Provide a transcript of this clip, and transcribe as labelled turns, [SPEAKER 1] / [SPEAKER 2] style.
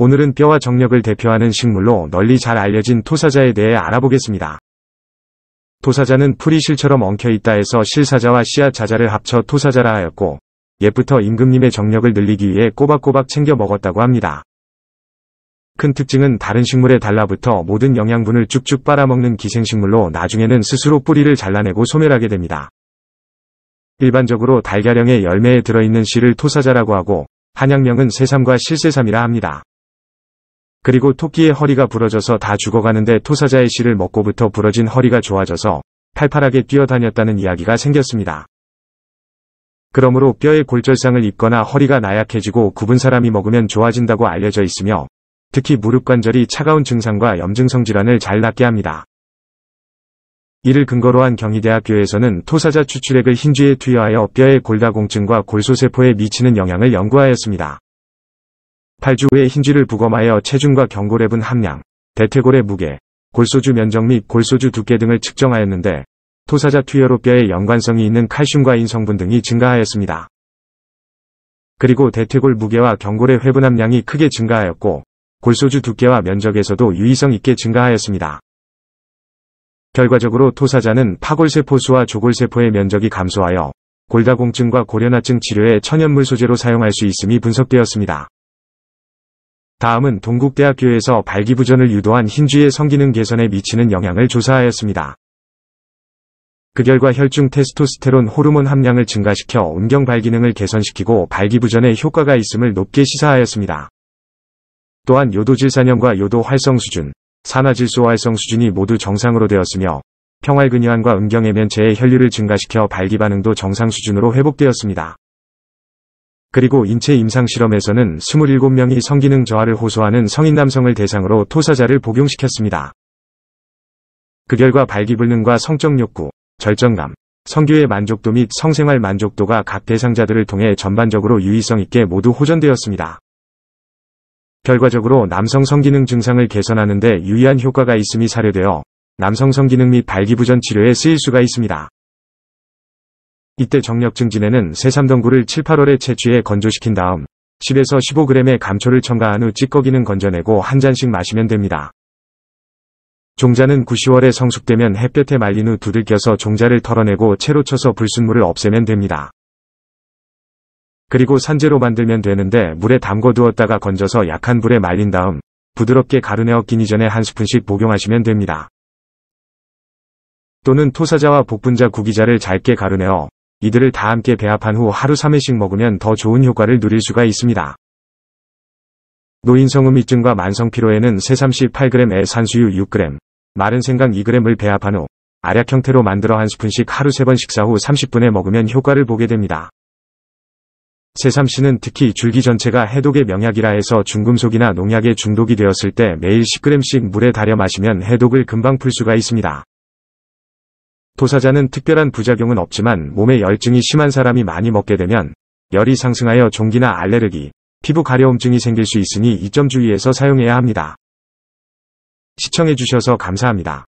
[SPEAKER 1] 오늘은 뼈와 정력을 대표하는 식물로 널리 잘 알려진 토사자에 대해 알아보겠습니다. 토사자는 풀이 실처럼 엉켜있다 해서 실사자와 씨앗 자자를 합쳐 토사자라 하였고 옛부터 임금님의 정력을 늘리기 위해 꼬박꼬박 챙겨 먹었다고 합니다. 큰 특징은 다른 식물에 달라붙어 모든 영양분을 쭉쭉 빨아먹는 기생식물로 나중에는 스스로 뿌리를 잘라내고 소멸하게 됩니다. 일반적으로 달걀형의 열매에 들어있는 씨를 토사자라고 하고 한약명은 새삼과 실새삼이라 합니다. 그리고 토끼의 허리가 부러져서 다 죽어가는데 토사자의 씨를 먹고부터 부러진 허리가 좋아져서 팔팔하게 뛰어다녔다는 이야기가 생겼습니다. 그러므로 뼈에 골절상을 입거나 허리가 나약해지고 굽은 사람이 먹으면 좋아진다고 알려져 있으며 특히 무릎 관절이 차가운 증상과 염증성 질환을 잘 낫게 합니다. 이를 근거로 한 경희대학교에서는 토사자 추출액을 흰쥐에 투여하여 뼈의 골다공증과 골소세포에 미치는 영향을 연구하였습니다. 팔주 후에 흰쥐를 부검하여 체중과 경골의 함량, 대퇴골의 무게, 골소주 면적 및 골소주 두께 등을 측정하였는데 토사자 투여로 뼈에 연관성이 있는 칼슘과 인성분 등이 증가하였습니다. 그리고 대퇴골 무게와 경골의 회분함량이 크게 증가하였고 골소주 두께와 면적에서도 유의성 있게 증가하였습니다. 결과적으로 토사자는 파골세포수와 조골세포의 면적이 감소하여 골다공증과 고려나증 치료에 천연물 소재로 사용할 수 있음이 분석되었습니다. 다음은 동국대학교에서 발기부전을 유도한 흰쥐의 성기능 개선에 미치는 영향을 조사하였습니다. 그 결과 혈중 테스토스테론 호르몬 함량을 증가시켜 음경 발기능을 개선시키고 발기부전에 효과가 있음을 높게 시사하였습니다. 또한 요도질산염과 요도활성 수준, 산화질소활성 수준이 모두 정상으로 되었으며 평활근이완과 음경의면체의 혈류를 증가시켜 발기반응도 정상 수준으로 회복되었습니다. 그리고 인체 임상실험에서는 27명이 성기능 저하를 호소하는 성인 남성을 대상으로 토사자를 복용시켰습니다. 그 결과 발기불능과 성적 욕구, 절정감, 성교의 만족도 및 성생활 만족도가 각 대상자들을 통해 전반적으로 유의성 있게 모두 호전되었습니다. 결과적으로 남성 성기능 증상을 개선하는 데 유의한 효과가 있음이 사례되어 남성 성기능 및 발기부전 치료에 쓰일 수가 있습니다. 이때 정력증 진에는 새삼덩굴을 7, 8월에 채취해 건조시킨 다음 10에서 15g의 감초를 첨가한 후 찌꺼기는 건져내고 한 잔씩 마시면 됩니다. 종자는 9, 10월에 성숙되면 햇볕에 말린 후 두들겨서 종자를 털어내고 채로 쳐서 불순물을 없애면 됩니다. 그리고 산재로 만들면 되는데 물에 담궈두었다가 건져서 약한 불에 말린 다음 부드럽게 가루내어 끼니 전에 한 스푼씩 복용하시면 됩니다. 또는 토사자와 복분자 구기자를 짧게 가루내어 이들을 다 함께 배합한 후 하루 3회씩 먹으면 더 좋은 효과를 누릴 수가 있습니다. 노인성음이증과 만성피로에는 새삼 18g의 산수유 6g, 마른 생강 2g을 배합한 후아약 형태로 만들어 한 스푼씩 하루 3번 식사 후 30분에 먹으면 효과를 보게 됩니다. 새삼씨는 특히 줄기 전체가 해독의 명약이라 해서 중금속이나 농약에 중독이 되었을 때 매일 10g씩 물에 달여 마시면 해독을 금방 풀 수가 있습니다. 토사자는 특별한 부작용은 없지만 몸에 열증이 심한 사람이 많이 먹게 되면 열이 상승하여 종기나 알레르기, 피부 가려움증이 생길 수 있으니 이점 주의해서 사용해야 합니다. 시청해주셔서 감사합니다.